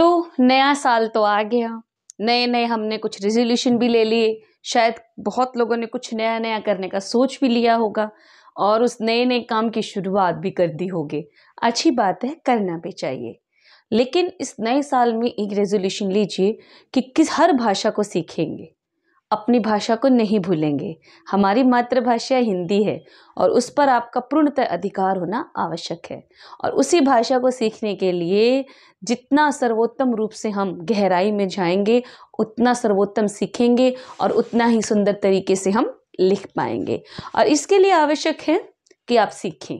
तो नया साल तो आ गया नए नए हमने कुछ रेजोल्यूशन भी ले लिए शायद बहुत लोगों ने कुछ नया नया करने का सोच भी लिया होगा और उस नए नए काम की शुरुआत भी कर दी होगी अच्छी बात है करना भी चाहिए लेकिन इस नए साल में एक रेजोल्यूशन लीजिए कि किस हर भाषा को सीखेंगे अपनी भाषा को नहीं भूलेंगे हमारी मातृभाषा हिंदी है और उस पर आपका पूर्णतः अधिकार होना आवश्यक है और उसी भाषा को सीखने के लिए जितना सर्वोत्तम रूप से हम गहराई में जाएंगे उतना सर्वोत्तम सीखेंगे और उतना ही सुंदर तरीके से हम लिख पाएंगे और इसके लिए आवश्यक है कि आप सीखें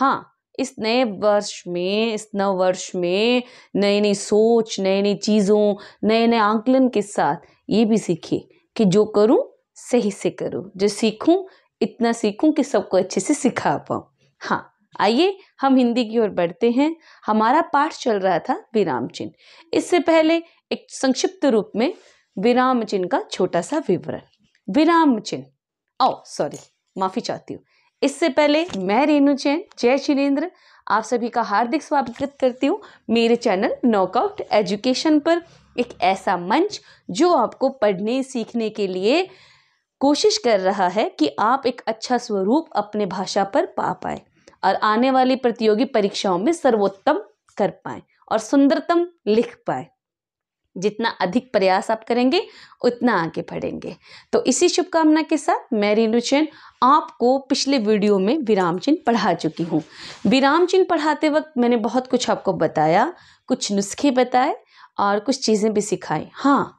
हाँ इस नए वर्ष में इस नव वर्ष में नई नई सोच नई नई चीज़ों नए नए आंकलन के साथ ये भी सीखिए कि जो करूं सही से करूं जो सीखूं इतना सीखूं कि सबको अच्छे से सिखा पाऊं हाँ आइए हम हिंदी की ओर बढ़ते हैं हमारा पाठ चल रहा था विराम चिन्ह इससे पहले एक संक्षिप्त रूप में विराम चिन्ह का छोटा सा विवरण विराम चिन्ह ओ सॉरी माफ़ी चाहती हूँ इससे पहले मैं रेणु जैन जय शिरेंद्र आप सभी का हार्दिक स्वागत करती हूँ मेरे चैनल नॉकआउट एजुकेशन पर एक ऐसा मंच जो आपको पढ़ने सीखने के लिए कोशिश कर रहा है कि आप एक अच्छा स्वरूप अपने भाषा पर पा पाए और आने वाली प्रतियोगी परीक्षाओं में सर्वोत्तम कर पाएँ और सुंदरतम लिख पाएँ जितना अधिक प्रयास आप करेंगे उतना आगे बढ़ेंगे तो इसी शुभकामना के साथ मैं रेणु चैन आपको पिछले वीडियो में विराम चिन्ह पढ़ा चुकी हूँ विराम चिन्ह पढ़ाते वक्त मैंने बहुत कुछ आपको बताया कुछ नुस्खे बताए और कुछ चीज़ें भी सिखाई हाँ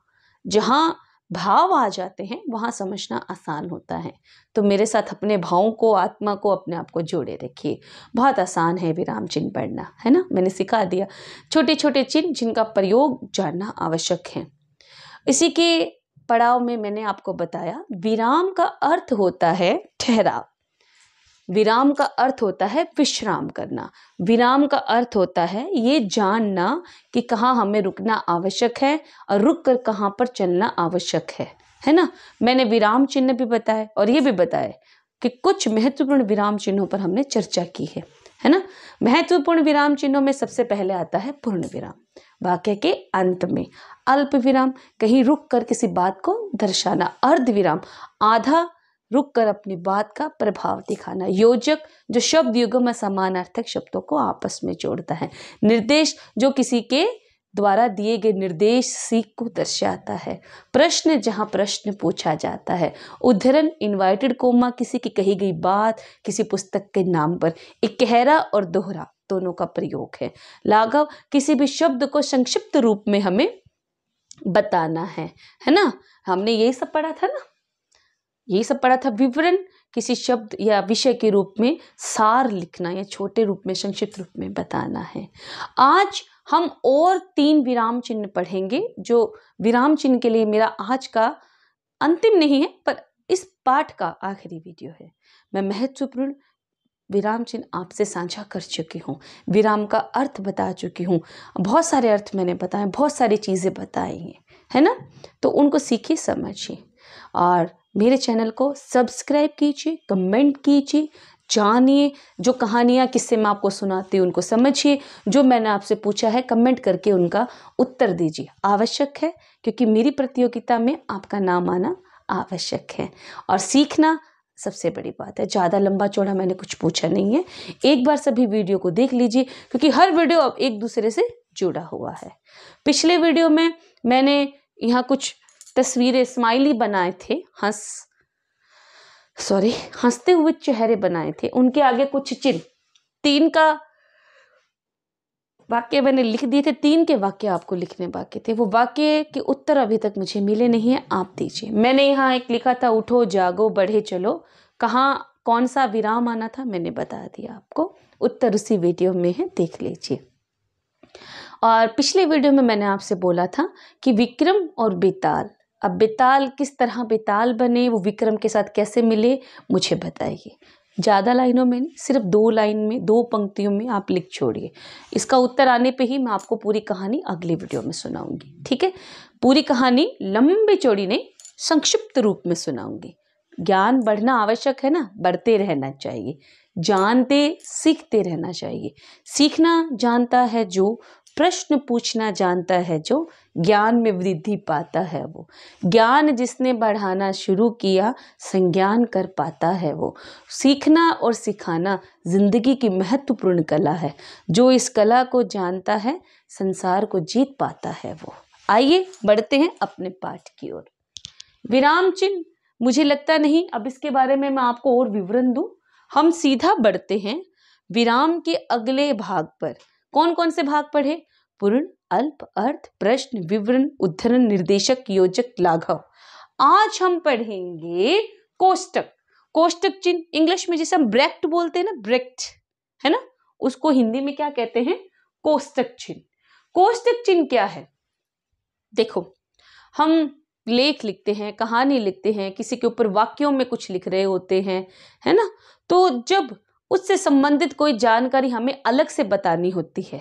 जहाँ भाव आ जाते हैं वहाँ समझना आसान होता है तो मेरे साथ अपने भावों को आत्मा को अपने आप को जोड़े रखिए बहुत आसान है विराम चिन्ह पढ़ना है ना मैंने सिखा दिया छोटे छोटे चिन्ह जिनका प्रयोग जानना आवश्यक है इसी के पड़ाव में मैंने आपको बताया विराम का अर्थ होता है ठहराव विराम का अर्थ होता है विश्राम करना विराम का अर्थ होता है ये जानना कि कहाँ हमें रुकना आवश्यक है और रुक कर कहाँ पर चलना आवश्यक है है ना मैंने विराम चिन्ह भी बताए और ये भी बताए कि कुछ महत्वपूर्ण विराम चिन्हों पर हमने चर्चा की है है ना महत्वपूर्ण विराम चिन्हों में सबसे पहले आता है पूर्ण विराम वाक्य के अंत में अल्प विराम कहीं रुक कर किसी बात को दर्शाना अर्ध विराम आधा रुक कर अपनी बात का प्रभाव दिखाना योजक जो शब्द युगम में समानार्थक शब्दों को आपस में जोड़ता है निर्देश जो किसी के द्वारा दिए गए निर्देश सीख को दर्शाता है प्रश्न जहाँ प्रश्न पूछा जाता है उद्धरण इनवाइटेड कोमा किसी की कही गई बात किसी पुस्तक के नाम पर एक कहरा और दोहरा दोनों का प्रयोग है लाघव किसी भी शब्द को संक्षिप्त रूप में हमें बताना है है ना हमने यही सब पढ़ा था ना यही सब पढ़ा था विवरण किसी शब्द या विषय के रूप में सार लिखना या छोटे रूप में संक्षिप्त रूप में बताना है आज हम और तीन विराम चिन्ह पढ़ेंगे जो विराम चिन्ह के लिए मेरा आज का अंतिम नहीं है पर इस पाठ का आखिरी वीडियो है मैं महत्वपूर्ण विराम चिन्ह आपसे साझा कर चुकी हूँ विराम का अर्थ बता चुकी हूँ बहुत सारे अर्थ मैंने बताए बहुत सारी चीज़ें बताई हैं है ना तो उनको सीखिए समझिए और मेरे चैनल को सब्सक्राइब कीजिए कमेंट कीजिए जानिए जो कहानियाँ किससे मैं आपको सुनाती हूँ उनको समझिए जो मैंने आपसे पूछा है कमेंट करके उनका उत्तर दीजिए आवश्यक है क्योंकि मेरी प्रतियोगिता में आपका नाम आना आवश्यक है और सीखना सबसे बड़ी बात है ज़्यादा लंबा चौड़ा मैंने कुछ पूछा नहीं है एक बार सभी वीडियो को देख लीजिए क्योंकि हर वीडियो अब एक दूसरे से जुड़ा हुआ है पिछले वीडियो में मैंने यहाँ कुछ तस्वीरें स्माइली बनाए थे हंस सॉरी हंसते हुए चेहरे बनाए थे उनके आगे कुछ चिन्ह तीन का वाक्य मैंने लिख दिए थे तीन के वाक्य आपको लिखने बाकी थे वो वाक्य के उत्तर अभी तक मुझे मिले नहीं है आप दीजिए मैंने यहाँ एक लिखा था उठो जागो बढ़े चलो कहाँ कौन सा विराम आना था मैंने बता दिया आपको उत्तर उसी वीडियो में है देख लीजिए और पिछले वीडियो में मैंने आपसे बोला था कि विक्रम और बेताल अब बेताल किस तरह बेताल बने वो विक्रम के साथ कैसे मिले मुझे बताइए ज़्यादा लाइनों में नहीं सिर्फ दो लाइन में दो पंक्तियों में आप लिख छोड़िए इसका उत्तर आने पे ही मैं आपको पूरी कहानी अगले वीडियो में सुनाऊंगी ठीक है पूरी कहानी लंबी चौड़ी नहीं संक्षिप्त रूप में सुनाऊंगी ज्ञान बढ़ना आवश्यक है ना बढ़ते रहना चाहिए जानते सीखते रहना चाहिए सीखना जानता है जो प्रश्न पूछना जानता है जो ज्ञान में वृद्धि पाता है वो ज्ञान जिसने बढ़ाना शुरू किया संज्ञान कर पाता है वो सीखना और सिखाना जिंदगी की महत्वपूर्ण कला है जो इस कला को जानता है संसार को जीत पाता है वो आइए बढ़ते हैं अपने पाठ की ओर विराम चिन्ह मुझे लगता नहीं अब इसके बारे में मैं आपको और विवरण दूँ हम सीधा बढ़ते हैं विराम के अगले भाग पर कौन कौन से भाग पढ़े पूर्ण अल्प अर्थ प्रश्न विवरण उद्धरण निर्देशक योजक लाघव आज हम पढ़ेंगे कोष्टक कोष्टक चिन्ह इंग्लिश में जिसे हम ब्रेक्ट बोलते हैं ना ब्रेक्ट है ना उसको हिंदी में क्या कहते हैं कोष्टक चिन्ह कोष्टक चिन्ह क्या है देखो हम लेख लिखते हैं कहानी लिखते हैं किसी के ऊपर वाक्यों में कुछ लिख रहे होते हैं है ना तो जब उससे संबंधित कोई जानकारी हमें अलग से बतानी होती है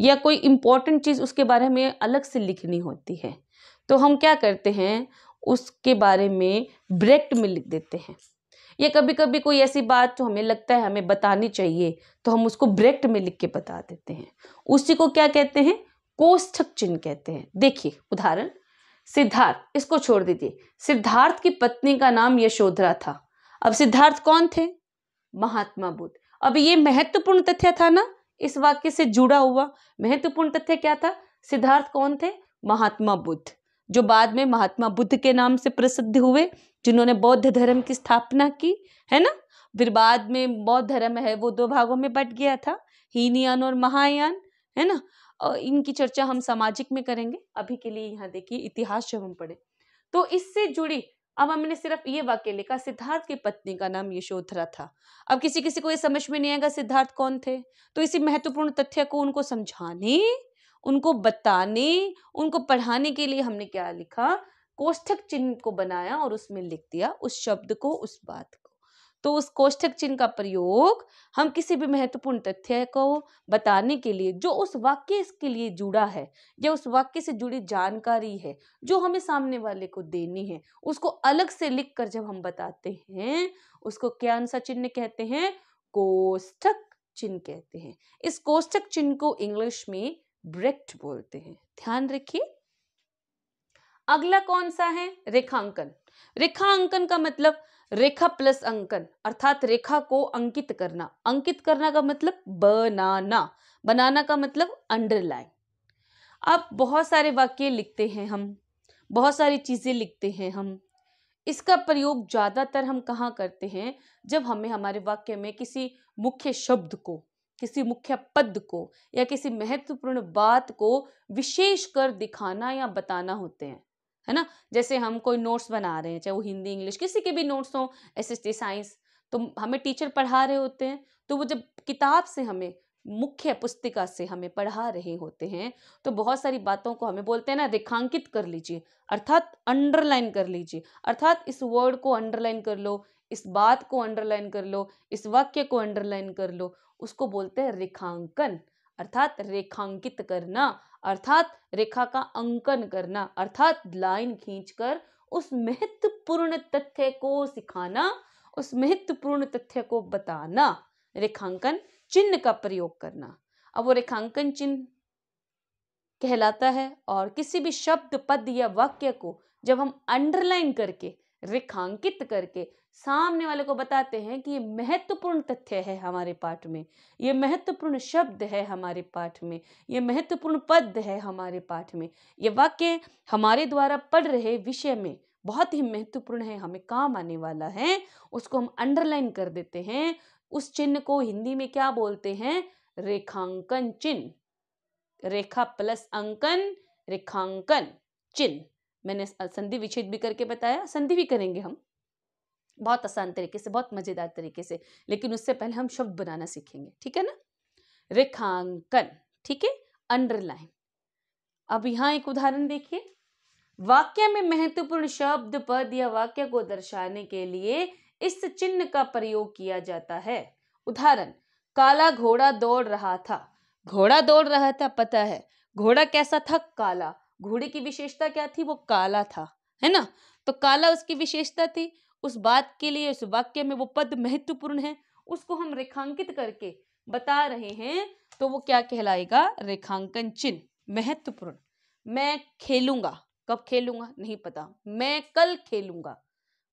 या कोई इम्पोर्टेंट चीज़ उसके बारे में अलग से लिखनी होती है तो हम क्या करते हैं उसके बारे में ब्रेक्ट में लिख देते हैं या कभी कभी कोई ऐसी बात जो तो हमें लगता है हमें बतानी चाहिए तो हम उसको ब्रेक्ट में लिख के बता देते हैं उसी को क्या कहते हैं कोष्ठक चिन्ह कहते हैं देखिए उदाहरण सिद्धार्थ इसको छोड़ दीजिए सिद्धार्थ की पत्नी का नाम यशोधरा था अब सिद्धार्थ कौन थे महात्मा बुद्ध अब ये महत्वपूर्ण तथ्य था ना इस वाक्य से जुड़ा हुआ महत्वपूर्ण तथ्य क्या था सिद्धार्थ कौन थे महात्मा बुद्ध जो बाद में महात्मा बुद्ध के नाम से प्रसिद्ध हुए जिन्होंने बौद्ध धर्म की स्थापना की है ना फिर बाद में बौद्ध धर्म है वो दो भागों में बट गया था हीनयान और महायान है ना और इनकी चर्चा हम सामाजिक में करेंगे अभी के लिए यहाँ देखिए इतिहास जब हम पढ़े तो इससे जुड़ी अब हमने सिर्फ ये वाक्य लिखा सिद्धार्थ की पत्नी का नाम यशोधरा था अब किसी किसी को ये समझ में नहीं आएगा सिद्धार्थ कौन थे तो इसी महत्वपूर्ण तथ्य को उनको समझाने उनको बताने उनको पढ़ाने के लिए हमने क्या लिखा कोष्ठक चिन्ह को बनाया और उसमें लिख दिया उस शब्द को उस बात को तो उस कोष्ठक चिन्ह का प्रयोग हम किसी भी महत्वपूर्ण तथ्य को बताने के लिए जो उस वाक्य के लिए जुड़ा है या उस वाक्य से जुड़ी जानकारी है जो हमें सामने वाले को देनी है उसको अलग से लिख कर जब हम बताते हैं उसको क्या अनुसार चिन्ह कहते हैं कोष्ठक चिन्ह कहते हैं इस कोष्ठक चिन्ह को इंग्लिश में ब्रेक्ट बोलते हैं ध्यान रखिए अगला कौन सा है रेखांकन रेखांकन का मतलब रेखा प्लस अंकन अर्थात रेखा को अंकित करना अंकित करना का मतलब बनाना बनाना का मतलब अंडरलाइन अब बहुत सारे वाक्य लिखते हैं हम बहुत सारी चीज़ें लिखते हैं हम इसका प्रयोग ज़्यादातर हम कहाँ करते हैं जब हमें हमारे वाक्य में किसी मुख्य शब्द को किसी मुख्य पद को या किसी महत्वपूर्ण बात को विशेष कर दिखाना या बताना होते हैं है ना जैसे हम कोई नोट्स बना रहे हैं चाहे वो हिंदी इंग्लिश किसी के भी नोट्स हों एस एस टी साइंस तो हमें टीचर पढ़ा रहे होते हैं तो वो जब किताब से हमें मुख्य पुस्तिका से हमें पढ़ा रहे होते हैं तो बहुत सारी बातों को हमें बोलते हैं ना रेखांकित कर लीजिए अर्थात अंडरलाइन कर लीजिए अर्थात इस वर्ड को अंडरलाइन कर लो इस बात को अंडरलाइन कर लो इस वाक्य को अंडरलाइन कर लो उसको बोलते हैं रेखांकन अर्थात रेखांकित करना अर्थात रेखा का अंकन करना अर्थात लाइन खींचकर उस महत्वपूर्ण तथ्य को सिखाना उस महत्वपूर्ण तथ्य को बताना रेखांकन चिन्ह का प्रयोग करना अब वो रेखांकन चिन्ह कहलाता है और किसी भी शब्द पद या वाक्य को जब हम अंडरलाइन करके रेखांकित करके सामने वाले को बताते हैं कि ये महत्वपूर्ण तथ्य है हमारे पाठ में ये महत्वपूर्ण शब्द है हमारे पाठ में ये महत्वपूर्ण पद है हमारे पाठ में ये वाक्य हमारे द्वारा पढ़ रहे विषय में बहुत ही महत्वपूर्ण है हमें काम आने वाला है उसको हम अंडरलाइन कर देते हैं उस चिन्ह को हिंदी में क्या बोलते हैं रेखांकन चिन्ह रेखा प्लस अंकन रेखांकन चिन्ह मैंने संधि विच्छेद भी करके बताया संधि भी करेंगे हम बहुत आसान तरीके से बहुत मज़ेदार तरीके से लेकिन उससे पहले हम शब्द बनाना सीखेंगे ठीक है ना रेखांकन ठीक है अंडरलाइन अब यहां एक उदाहरण देखिए वाक्य में महत्वपूर्ण शब्द पद या वाक्य को दर्शाने के लिए इस चिन्ह का प्रयोग किया जाता है उदाहरण काला घोड़ा दौड़ रहा था घोड़ा दौड़ रहा था पता है घोड़ा कैसा था काला घोड़े की विशेषता क्या थी वो काला था है ना तो काला उसकी विशेषता थी उस बात के लिए उस वाक्य में वो पद महत्वपूर्ण है उसको हम रेखांकित करके बता रहे हैं तो वो क्या कहलाएगा रेखांकन चिन्ह महत्वपूर्ण मैं खेलूंगा कब खेलूंगा नहीं पता मैं कल खेलूंगा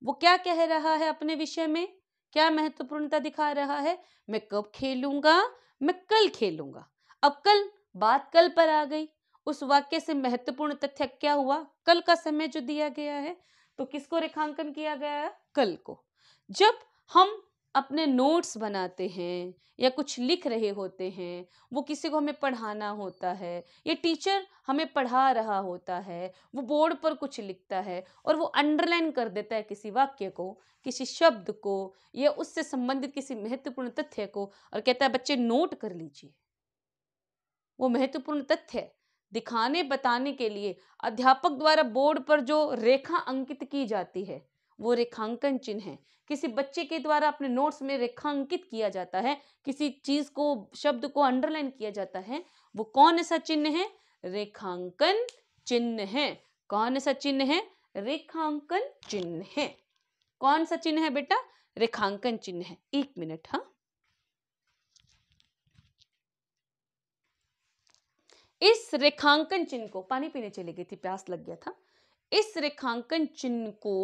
वो क्या कह रहा है अपने विषय में क्या महत्वपूर्णता दिखा रहा है मैं कब खेलूंगा मैं कल खेलूंगा अब कल बात कल पर आ गई उस वाक्य से महत्वपूर्ण तथ्य क्या हुआ कल का समय जो दिया गया है तो किसको रेखांकन किया गया है कल को जब हम अपने नोट्स बनाते हैं या कुछ लिख रहे होते हैं वो किसी को हमें पढ़ाना होता है या टीचर हमें पढ़ा रहा होता है वो बोर्ड पर कुछ लिखता है और वो अंडरलाइन कर देता है किसी वाक्य को किसी शब्द को या उससे संबंधित किसी महत्वपूर्ण तथ्य को और कहता है बच्चे नोट कर लीजिए वो महत्वपूर्ण तथ्य दिखाने बताने के लिए अध्यापक द्वारा बोर्ड पर जो रेखा अंकित की जाती है वो रेखांकन चिन्ह है किसी बच्चे के द्वारा अपने नोट्स में रेखांकित किया जाता है किसी चीज को शब्द को अंडरलाइन किया जाता है वो कौन सा चिन्ह है रेखांकन चिन्ह है कौन सा चिन्ह है रेखांकन चिन्ह है कौन सा चिन्ह है बेटा रेखांकन चिन्ह है एक मिनट हाँ इस रेखांकन चिन्ह को पानी पीने चली गई थी प्यास लग गया था इस रेखांकन चिन्ह को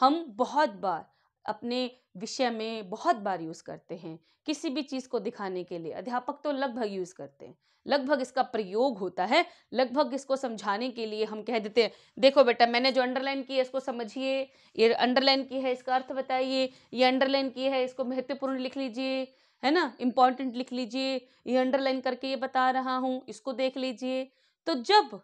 हम बहुत बार अपने विषय में बहुत बार यूज़ करते हैं किसी भी चीज़ को दिखाने के लिए अध्यापक तो लगभग यूज़ करते हैं लगभग इसका प्रयोग होता है लगभग इसको समझाने के लिए हम कह देते हैं देखो बेटा मैंने जो अंडरलाइन की है इसको समझिए ये अंडरलाइन की है इसका अर्थ बताइए ये अंडरलाइन की है इसको महत्वपूर्ण लिख लीजिए है ना इम्पॉर्टेंट लिख लीजिए ये अंडरलाइन करके ये बता रहा हूँ इसको देख लीजिए तो जब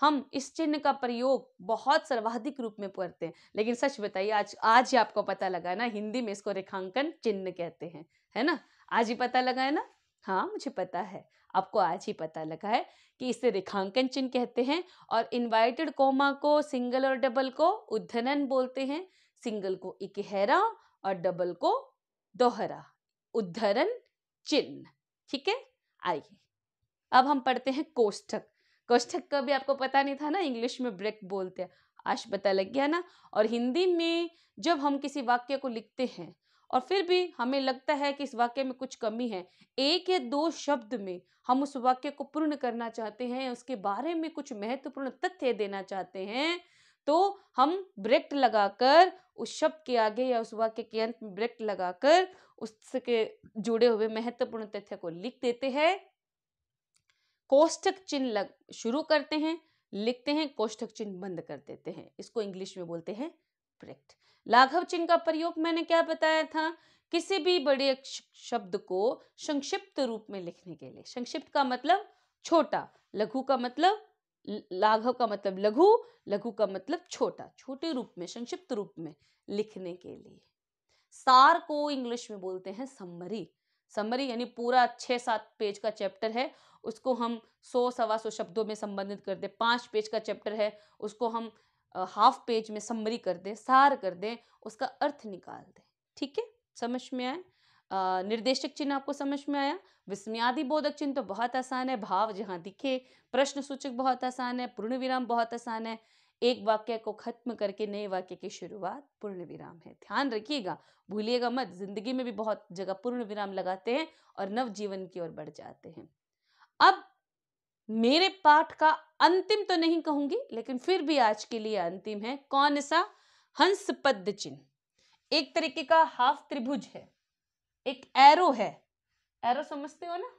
हम इस चिन्ह का प्रयोग बहुत सर्वाधिक रूप में करते हैं लेकिन सच बताइए आज आज ही आपको पता लगा ना हिंदी में इसको रेखांकन चिन्ह कहते हैं है ना आज ही पता लगा है ना हाँ मुझे पता है आपको आज ही पता लगा है कि इसे रेखांकन चिन्ह कहते हैं और इनवाइटेड कोमा को सिंगल और डबल को उद्धनन बोलते हैं सिंगल को इकहरा और डबल को दोहरा उद्धरण चिन्ह ठीक है आइए अब हम पढ़ते हैं कोष्ठक कोष्ठक का भी आपको पता नहीं था ना इंग्लिश में ब्रेक बोलते हैं आज पता लग गया ना और हिंदी में जब हम किसी वाक्य को लिखते हैं और फिर भी हमें लगता है कि इस वाक्य में कुछ कमी है एक या दो शब्द में हम उस वाक्य को पूर्ण करना चाहते हैं उसके बारे में कुछ महत्वपूर्ण तथ्य देना चाहते हैं तो हम ब्रेक लगाकर उस शब्द के आगे या उस वाक्य के अंत में ब्रेक लगाकर उसके जुड़े हुए महत्वपूर्ण तथ्य को लिख देते हैं कोष्ठक चिन्ह लग शुरू करते हैं लिखते हैं कोष्ठक चिन्ह बंद कर देते हैं इसको इंग्लिश में बोलते हैं ब्रेक्ट लाघव चिन्ह का प्रयोग मैंने क्या बताया था किसी भी बड़े शब्द को संक्षिप्त रूप में लिखने के लिए संक्षिप्त का मतलब छोटा लघु का मतलब लाघव का मतलब लघु लघु का मतलब छोटा छोटे रूप में संक्षिप्त रूप में लिखने के लिए सार को इंग्लिश में बोलते हैं समरी समरी यानी पूरा छः सात पेज का चैप्टर है उसको हम सौ सवा सौ शब्दों में संबंधित कर दें पाँच पेज का चैप्टर है उसको हम हाफ पेज में समरी कर दें सार कर दें उसका अर्थ निकाल दें ठीक है समझ में आए निर्देशक चिन्ह आपको समझ में आया विस्मयादि बोधक चिन्ह तो बहुत आसान है भाव जहाँ दिखे प्रश्न सूचक बहुत आसान है पूर्ण विराम बहुत आसान है एक वाक्य को खत्म करके नए वाक्य की शुरुआत पूर्ण विराम है ध्यान रखिएगा भूलिएगा मत जिंदगी में भी बहुत जगह पूर्ण विराम लगाते हैं और नवजीवन की ओर बढ़ जाते हैं अब मेरे पाठ का अंतिम तो नहीं कहूंगी लेकिन फिर भी आज के लिए अंतिम है कौन सा हंस पद चिन्ह एक तरीके का हाफ त्रिभुज है एक एरो है एरो समझते हो ना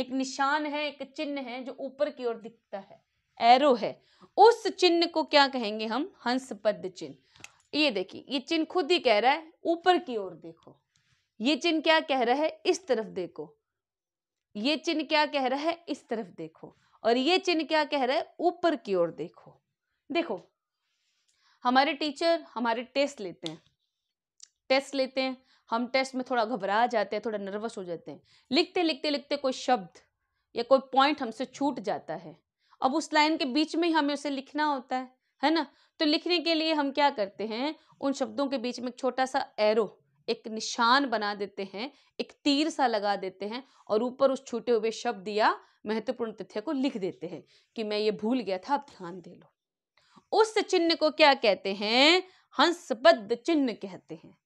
एक निशान है एक चिन्ह है जो ऊपर की ओर दिखता है एरो है उस चिन्ह को क्या कहेंगे हम हंसपद चिन्ह ये देखिए ये चिन्ह खुद ही कह रहा है ऊपर की ओर देखो ये चिन्ह क्या कह रहा है इस तरफ देखो ये चिन्ह क्या कह रहा है इस तरफ देखो और ये चिन्ह क्या कह रहा है ऊपर की ओर देखो देखो हमारे टीचर हमारे टेस्ट लेते हैं टेस्ट लेते हैं हम टेस्ट में थोड़ा घबरा जाते हैं थोड़ा नर्वस हो जाते हैं लिखते लिखते लिखते कोई शब्द या कोई पॉइंट हमसे छूट जाता है अब उस लाइन के बीच में ही हमें उसे लिखना होता है है ना तो लिखने के लिए हम क्या करते हैं उन शब्दों के बीच में एक छोटा सा एरो एक निशान बना देते हैं एक तीर सा लगा देते हैं और ऊपर उस छूटे हुए शब्द या महत्वपूर्ण तथ्य को लिख देते हैं कि मैं ये भूल गया था आप ध्यान दे लो उस चिन्ह को क्या कहते हैं हंसबद्ध चिन्ह कहते हैं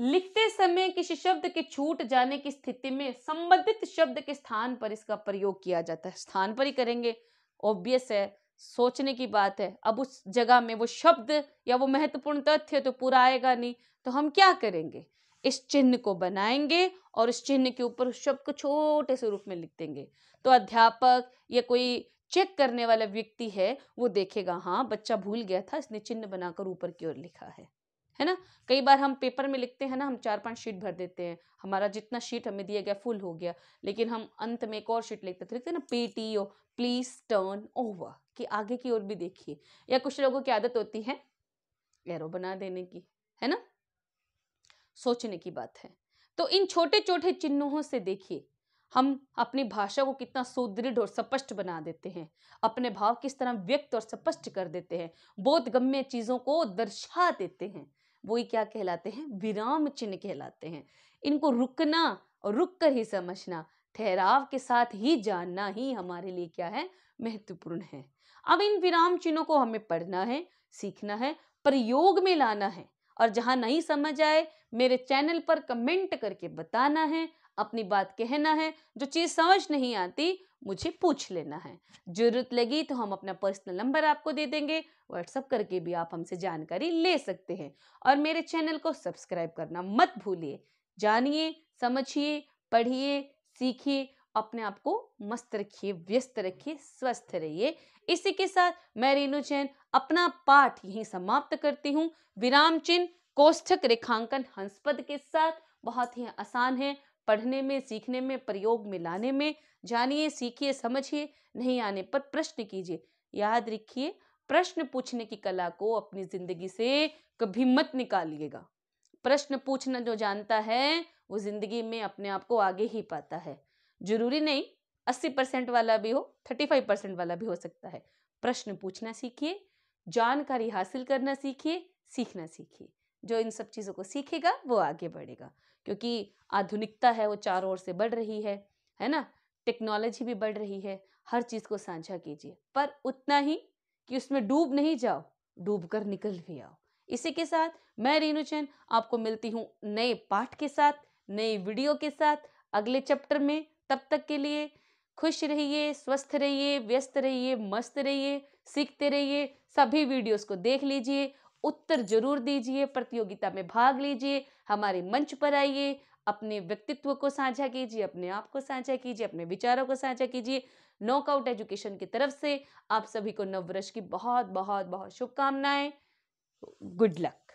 लिखते समय किसी शब्द के छूट जाने की स्थिति में संबंधित शब्द के स्थान पर इसका प्रयोग किया जाता है स्थान पर ही करेंगे ऑब्वियस है सोचने की बात है अब उस जगह में वो शब्द या वो महत्वपूर्ण तथ्य तो पूरा आएगा नहीं तो हम क्या करेंगे इस चिन्ह को बनाएंगे और इस चिन्ह के ऊपर उस शब्द को छोटे से रूप में लिख देंगे तो अध्यापक या कोई चेक करने वाला व्यक्ति है वो देखेगा हाँ बच्चा भूल गया था इसने चिन्ह बनाकर ऊपर की ओर लिखा है है ना कई बार हम पेपर में लिखते हैं ना हम चार पांच शीट भर देते हैं हमारा जितना शीट हमें दिया गया फुल हो गया लेकिन हम अंत में एक और शीट लिखते थे लिखते ना P T O please turn over कि आगे की ओर भी देखिए या कुछ लोगों की आदत होती है एरो बना देने की है ना सोचने की बात है तो इन छोटे छोटे चिन्हों से देखिए हम अपनी भाषा को कितना सुदृढ़ और स्पष्ट बना देते हैं अपने भाव किस तरह व्यक्त और स्पष्ट कर देते हैं बोधगम्य चीज़ों को दर्शा देते हैं वही क्या कहलाते हैं विराम चिन्ह कहलाते हैं इनको रुकना और रुक कर ही समझना ठहराव के साथ ही जानना ही हमारे लिए क्या है महत्वपूर्ण है अब इन विराम चिन्हों को हमें पढ़ना है सीखना है प्रयोग में लाना है और जहां नहीं समझ आए मेरे चैनल पर कमेंट करके बताना है अपनी बात कहना है जो चीज़ समझ नहीं आती मुझे पूछ लेना है ज़रूरत लगी तो हम अपना पर्सनल नंबर आपको दे देंगे व्हाट्सअप करके भी आप हमसे जानकारी ले सकते हैं और मेरे चैनल को सब्सक्राइब करना मत भूलिए जानिए समझिए पढ़िए सीखिए अपने आप को मस्त रखिए व्यस्त रखिए स्वस्थ रहिए इसी के साथ मैं रेणु जैन अपना पाठ यहीं समाप्त करती हूँ विराम चिन्ह कोष्ठक रेखांकन हंसपद के साथ बहुत ही आसान है पढ़ने में सीखने में प्रयोग में लाने में जानिए सीखिए समझिए नहीं आने पर प्रश्न कीजिए याद रखिए प्रश्न पूछने की कला को अपनी जिंदगी से कभी मत निकालिएगा प्रश्न पूछना जो जानता है वो जिंदगी में अपने आप को आगे ही पाता है जरूरी नहीं अस्सी परसेंट वाला भी हो थर्टी फाइव परसेंट वाला भी हो सकता है प्रश्न पूछना सीखिए जानकारी हासिल करना सीखिए सीखना सीखिए जो इन सब चीज़ों को सीखेगा वो आगे बढ़ेगा क्योंकि आधुनिकता है वो चारों ओर से बढ़ रही है है ना टेक्नोलॉजी भी बढ़ रही है हर चीज़ को साझा कीजिए पर उतना ही कि उसमें डूब नहीं जाओ डूब कर निकल भी आओ इसी के साथ मैं रेनू चैन आपको मिलती हूँ नए पाठ के साथ नए वीडियो के साथ अगले चैप्टर में तब तक के लिए खुश रहिए स्वस्थ रहिए व्यस्त रहिए मस्त रहिए सीखते रहिए सभी वीडियोस को देख लीजिए उत्तर जरूर दीजिए प्रतियोगिता में भाग लीजिए हमारे मंच पर आइए अपने व्यक्तित्व को साझा कीजिए अपने आप को साझा कीजिए अपने विचारों को साझा कीजिए नॉकआउट एजुकेशन की तरफ से आप सभी को नववर्ष की बहुत बहुत बहुत शुभकामनाएं गुड लक